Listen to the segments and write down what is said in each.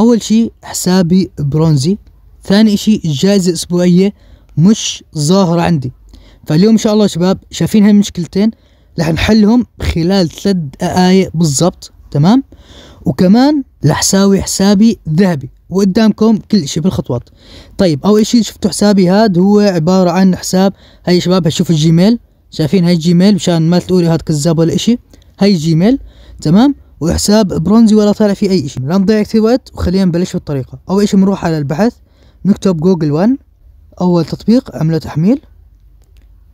أول شيء حسابي برونزي ثاني شيء الجائزة أسبوعية مش ظاهرة عندي فاليوم إن شاء الله شباب شايفين هالمشكلتين رح نحلهم خلال ثلاث دقايق بالضبط تمام وكمان رح ساوي حسابي ذهبي وقدامكم كل شيء بالخطوات طيب اول شيء شفتوا حسابي هذا هو عباره عن حساب هاي شباب هتشوفوا الجيميل شايفين هاي الجيميل مشان ما تقولوا هذا كذاب ولا شيء هاي الجيميل تمام وحساب برونزي ولا طالع في اي شيء لا نضيع كثير وقت وخلينا نبلش بالطريقه اول شيء بنروح على البحث نكتب جوجل 1 اول تطبيق عمله تحميل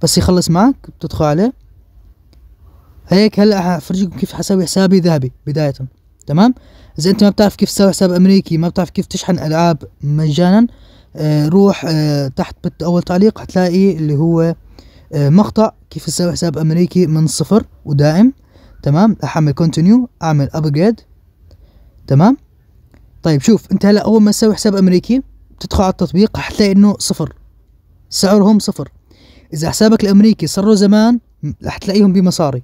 بس يخلص معك بتدخل عليه هيك هلا حفرجيكم كيف حسوي حسابي ذهبي بدايه تمام اذا انت ما بتعرف كيف تسوي حساب امريكي ما بتعرف كيف تشحن العاب مجانا آه روح آه تحت بت اول تعليق حتلاقي اللي هو آه مقطع كيف تسوي حساب امريكي من صفر ودائم تمام احمل كونتينيو اعمل ابجريد تمام طيب شوف انت هلا اول ما تسوي حساب امريكي تدخل على التطبيق حتلاقي انه صفر سعرهم صفر اذا حسابك الامريكي صار زمان رح تلاقيهم بمصاري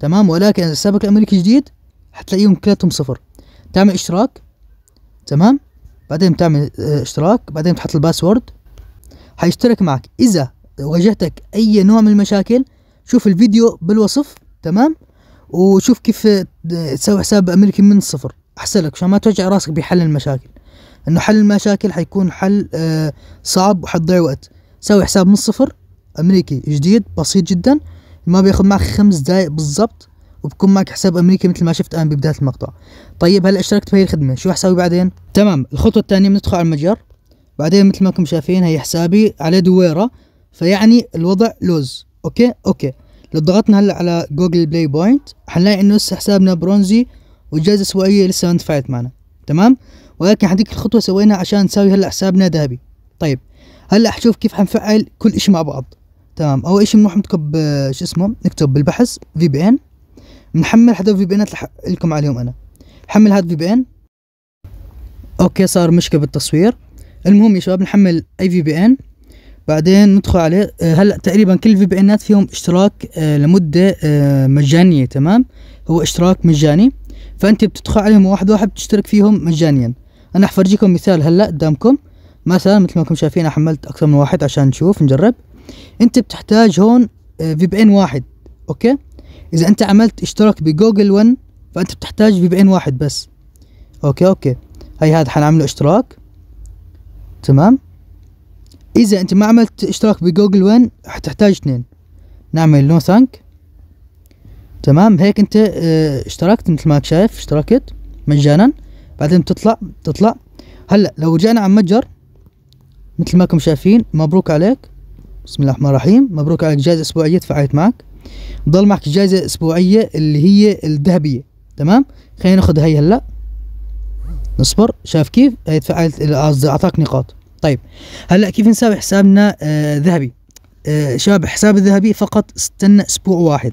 تمام ولكن اذا حسابك الامريكي جديد حتلاقيهم كلاتهم صفر تعمل اشتراك تمام بعدين بتعمل آه، اشتراك بعدين بتحط الباسورد حيشترك معك اذا واجهتك اي نوع من المشاكل شوف الفيديو بالوصف تمام وشوف كيف تسوي حساب امريكي من الصفر احسن لك عشان ما توجع راسك بحل المشاكل انه حل المشاكل حيكون حل آه، صعب وحتضيع وقت سوي حساب من الصفر امريكي جديد بسيط جدا ما بياخذ معك خمس دقائق بالضبط وبكون معك حساب امريكي مثل ما شفت الان ببدايه المقطع طيب هلا اشتركت بهي الخدمه شو حسوي بعدين تمام الخطوه الثانيه بندخل على المتجر بعدين مثل ما انتم شايفين هي حسابي على دويره فيعني الوضع لوز اوكي اوكي لو ضغطنا هلا على جوجل بلاي بوينت حنلاقي انه لسه حسابنا برونزي والجائزة السوائية لسه ما اندفعت معنا تمام ولكن هذيك الخطوة سويناها عشان نساوي هلا حسابنا ذهبي طيب هلا حشوف كيف حنفعل كل اشي مع بعض تمام اول اشي بنروح نكتب شو اسمه نكتب بالبحث في بي ان بنحمل هدول الفي بي انات لكم عليهم انا حمل هذا الفي بي ان اوكي صار مشكلة بالتصوير المهم يا شباب نحمل اي في بي ان بعدين ندخل عليه آه، هلا تقريبا كل الفي بي انات فيهم اشتراك آه، لمده آه، مجانيه تمام هو اشتراك مجاني فانت بتدخل عليهم واحد واحد بتشترك فيهم مجانيا انا حفرجيكم مثال هلا قدامكم مثلا مثل ما انكم شايفين حملت اكثر من واحد عشان نشوف نجرب انت بتحتاج هون في بي ان واحد اوكي اذا انت عملت اشتراك بجوجل 1 فانت بتحتاج في بي ان واحد بس اوكي اوكي هي هذا حنعمله اشتراك تمام اذا انت ما عملت اشتراك بجوجل وين حتحتاج اثنين نعمل نو ثانك تمام هيك انت آه، اشتركت مثل ما شايف اشتركت مجانا بعدين بتطلع بتطلع هلا لو رجعنا على المتجر مثل ما كم شايفين مبروك عليك بسم الله الرحمن الرحيم مبروك عليك جائزة أسبوعية دفعت معك ضل معك جائزة أسبوعية اللي هي الذهبية تمام خلينا ناخذ هي هلا نصبر شايف كيف هي تفعلت قصدي أعطاك نقاط طيب هلا كيف نسوي حسابنا آه ذهبي آه شباب حساب الذهبي فقط استنى اسبوع واحد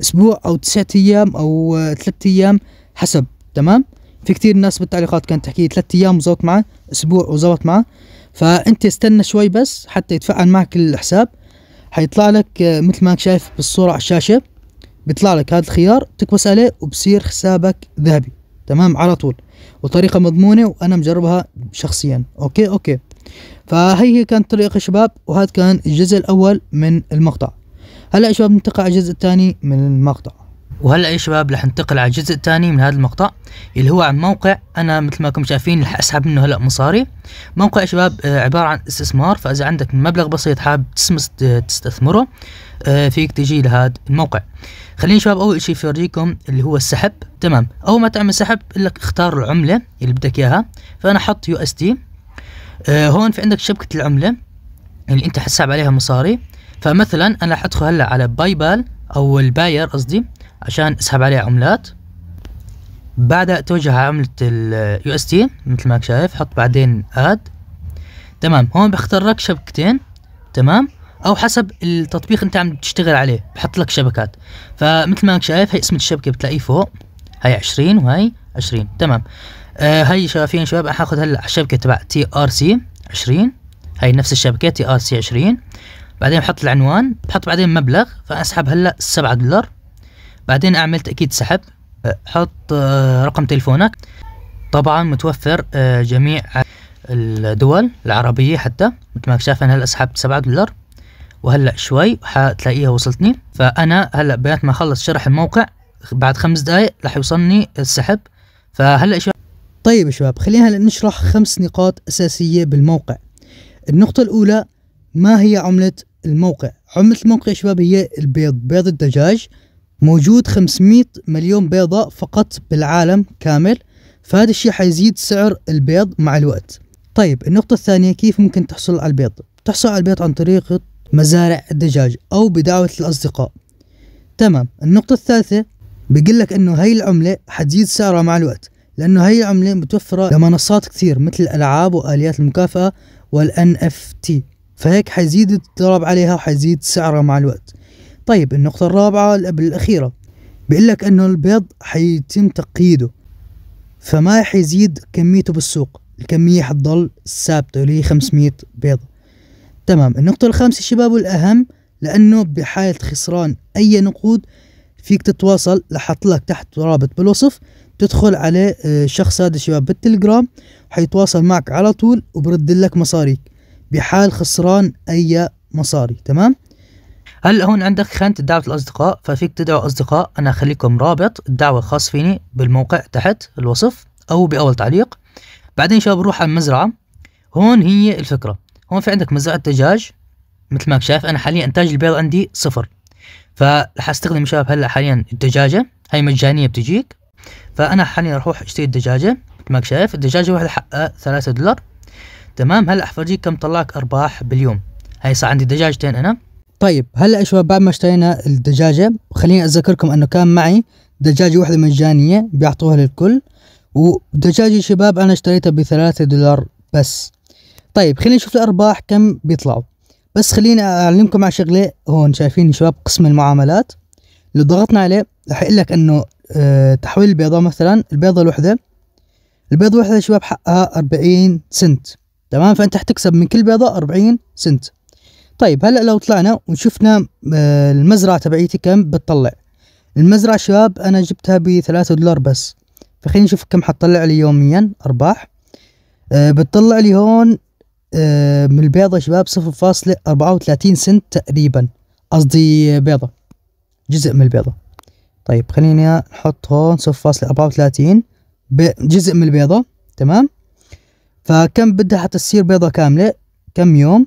اسبوع او تسعة ايام او آه ثلاثة ايام حسب تمام في كثير ناس بالتعليقات كانت تحكي ثلاثة ايام وزبط معه اسبوع وزبط معه فانت استنى شوي بس حتى يتفعل معك الحساب حيطلع لك آه، مثل ما شايف بالصورة على الشاشة بيطلع لك هذا الخيار بتكبس عليه وبصير حسابك ذهبي تمام على طول وطريقة مضمونة وأنا مجربها شخصيا أوكي أوكي فهي هي كانت طريقة شباب وهذا كان الجزء الأول من المقطع هلا يا شباب ننتقل على الجزء الثاني من المقطع وهلا يا شباب رح ننتقل على الجزء الثاني من هذا المقطع اللي هو عن موقع انا مثل ما كم شايفين رح اسحب منه هلا مصاري موقع يا شباب آه، عباره عن استثمار فاذا عندك مبلغ بسيط حابب آه، تستثمره آه، فيك تجي لهذا الموقع خليني شباب اول شيء فرجيكم اللي هو السحب تمام اول ما تعمل سحب لك اختار العمله اللي بدك اياها فانا حط يو اس دي آه هون في عندك شبكة العملة اللي انت حساب عليها مصاري فمثلا انا حدخل هلا على باي بال او الباير قصدي عشان اسحب عليها عملات بعدها اتوجه على عملة اليو اس تي مثل ما شايف حط بعدين اد تمام هون بختار لك شبكتين تمام او حسب التطبيق انت عم تشتغل عليه بحط لك شبكات فمثل ما شايف هي اسم الشبكة بتلاقيه فوق هاي عشرين وهي عشرين تمام آه هاي شايفين شباب راح اخذ هلا الشبكه تبع تي ار سي 20 هاي نفس الشبكه تي ار سي 20 بعدين بحط العنوان بحط بعدين مبلغ فاسحب هلا 7 دولار بعدين اعمل تاكيد سحب حط آه، رقم تلفونك طبعا متوفر آه، جميع الدول العربية حتى مثل ما انا هلا سحبت سبعة دولار وهلا شوي حتلاقيها وصلتني فأنا هلا بيات ما أخلص شرح الموقع بعد خمس دقايق رح يوصلني السحب فهلا شوي طيب يا شباب خلينا نشرح خمس نقاط أساسية بالموقع النقطة الأولى ما هي عملة الموقع عملة الموقع يا شباب هي البيض بيض الدجاج موجود 500 مليون بيضة فقط بالعالم كامل فهذا الشيء حيزيد سعر البيض مع الوقت طيب النقطة الثانية كيف ممكن تحصل على البيض تحصل على البيض عن طريق مزارع الدجاج أو بدعوة الأصدقاء تمام النقطة الثالثة بيقول لك انه هاي العملة حتزيد سعرها مع الوقت لأنه هي العملة متوفرة لمنصات كثير مثل الألعاب وآليات المكافأة والان اف تي فهيك حيزيد الطلب عليها وحيزيد سعرها مع الوقت طيب النقطة الرابعة قبل الأخيرة بيقول لك إنه البيض حيتم تقييده فما حيزيد كميته بالسوق الكمية حتضل ثابتة اللي هي 500 بيضة تمام النقطة الخامسة شباب والأهم لأنه بحالة خسران أي نقود فيك تتواصل لحط لك تحت رابط بالوصف تدخل عليه آه، الشخص هذا شباب بالتليجرام حيتواصل معك على طول وبرد لك مصاريك بحال خسران اي مصاري تمام هلا هون عندك خانة دعوة الأصدقاء ففيك تدعو أصدقاء أنا خليكم رابط الدعوة الخاص فيني بالموقع تحت الوصف أو بأول تعليق بعدين شباب بروح على المزرعة هون هي الفكرة هون في عندك مزرعة دجاج مثل ما شايف أنا حاليا إنتاج البيض عندي صفر أستخدم شباب هلا حاليا الدجاجة هاي مجانية بتجيك فانا حاليا اروح اشتري الدجاجه مثل ما شايف الدجاجه واحده حقها ثلاثة دولار تمام هلا حفرجيك كم طلعك ارباح باليوم هاي صار عندي دجاجتين انا طيب هلا شباب بعد ما اشترينا الدجاجه خليني اذكركم انه كان معي دجاجه واحده مجانيه بيعطوها للكل ودجاجه شباب انا اشتريتها بثلاثة دولار بس طيب خليني نشوف الارباح كم بيطلعوا بس خليني اعلمكم على شغله هون شايفين شباب قسم المعاملات لو ضغطنا عليه رح يقول لك انه آه، تحويل البيضة مثلا البيضة الوحدة البيضة الوحدة يا شباب حقها أربعين سنت تمام فأنت حتكسب من كل بيضة أربعين سنت طيب هلأ لو طلعنا وشفنا آه، المزرعة تبعيتي كم بتطلع المزرعة شباب أنا جبتها بثلاثة دولار بس فخلينا نشوف كم حتطلع لي يوميا أرباح أه بتطلع لي هون أه من البيضة شباب صفر فاصلة أربعة وثلاثين سنت تقريبا قصدي بيضة جزء من البيضة طيب خليني نحط هون وثلاثين جزء من البيضة تمام فكم بدها حتى تصير بيضة كاملة كم يوم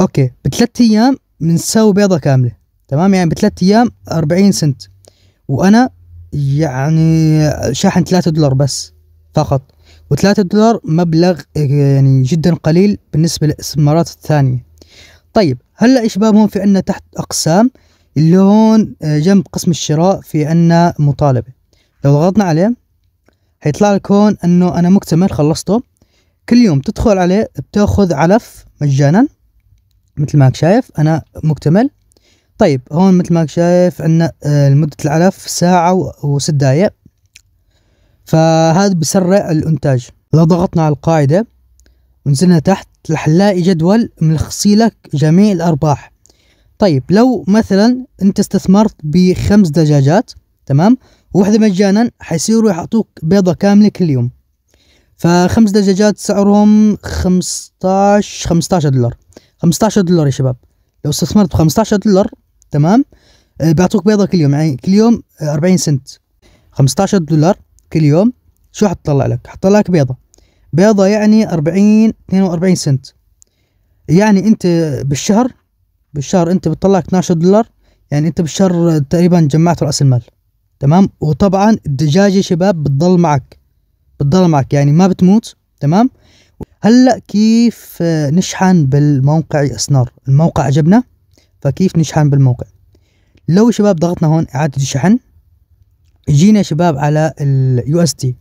اوكي بثلاث ايام بنساوي بيضة كاملة تمام يعني بثلاث ايام أربعين سنت وانا يعني شاحن ثلاثة دولار بس فقط وثلاثة دولار مبلغ يعني جدا قليل بالنسبة للاستثمارات الثانية طيب هلا شباب هون في عندنا تحت اقسام اللون آه، جنب قسم الشراء في عنا مطالبة لو ضغطنا عليه حيطلع لك هون انه انا مكتمل خلصته كل يوم تدخل عليه بتاخذ علف مجانا مثل ما شايف انا مكتمل طيب هون مثل ما شايف عنا آه، لمدة العلف ساعة وست دقايق فهذا بسرع الانتاج لو ضغطنا على القاعدة ونزلنا تحت رح نلاقي جدول ملخصي لك جميع الارباح طيب لو مثلا انت استثمرت بخمس دجاجات تمام واحده مجانا حيصيروا يعطوك بيضه كامله كل يوم فخمس دجاجات سعرهم خمستاش 15 دولار 15 دولار يا شباب لو استثمرت ب دولار تمام آه، بيعطوك بيضه كل يوم يعني كل يوم آه، أربعين سنت 15 دولار كل يوم شو حتطلع لك حتطلع لك بيضه بيضه يعني أربعين اثنين وأربعين سنت يعني انت بالشهر بالشهر انت بتطلع 12 دولار يعني انت بالشهر تقريبا جمعت راس المال تمام وطبعا الدجاجه شباب بتضل معك بتضل معك يعني ما بتموت تمام هلا كيف نشحن بالموقع اسنار الموقع عجبنا فكيف نشحن بالموقع لو شباب ضغطنا هون اعاده الشحن جينا شباب على اليو اس دي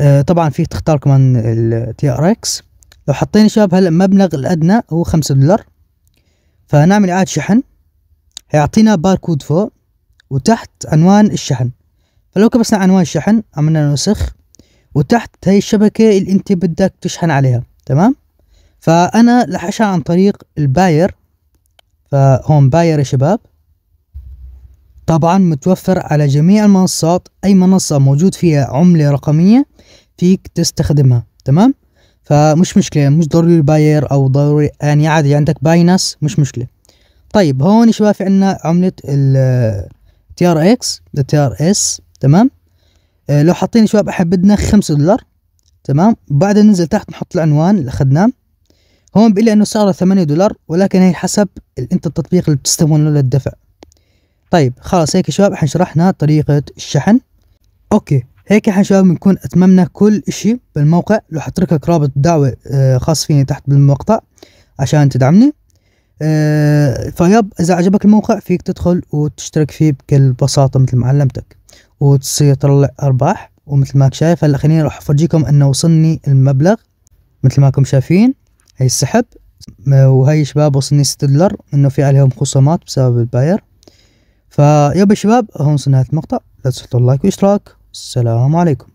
آه، طبعا فيك تختار كمان التي ار اكس لو حطينا شباب هلا المبلغ الادنى هو 5 دولار فنعمل إعادة شحن هيعطينا باركود فوق وتحت عنوان الشحن فلو كبسنا عنوان الشحن عملنا نسخ وتحت هي الشبكة اللي انت بدك تشحن عليها تمام فأنا رح أشحن عن طريق الباير فهون باير يا شباب طبعا متوفر على جميع المنصات أي منصة موجود فيها عملة رقمية فيك تستخدمها تمام فمش مشكلة مش ضروري الباير أو ضروري يعني عادي عندك باينس مش مشكلة طيب هون شباب في عنا عملة ال تي ار اكس تي ار اس تمام أه لو حاطين شباب احنا بدنا خمسة دولار تمام بعدين ننزل تحت نحط العنوان اللي اخذناه هون بيقول لي انه سعره ثمانية دولار ولكن هي حسب انت التطبيق اللي بتستخدمه للدفع طيب خلاص هيك شباب احنا شرحنا طريقة الشحن اوكي هيك احنا شباب بنكون اتممنا كل اشي بالموقع لو حترك لك رابط دعوة آه، خاص فيني تحت بالمقطع عشان تدعمني آه، فياب اذا عجبك الموقع فيك تدخل وتشترك فيه بكل بساطة مثل ما علمتك وتصير تطلع ارباح ومثل ما شايف هلا خليني راح افرجيكم انه وصلني المبلغ مثل ما كم شايفين هي السحب آه، وهي شباب وصلني 6 دولار انه في عليهم خصومات بسبب الباير فيابا شباب هون وصلنا المقطع لا تنسوا لايك واشتراك السلام عليكم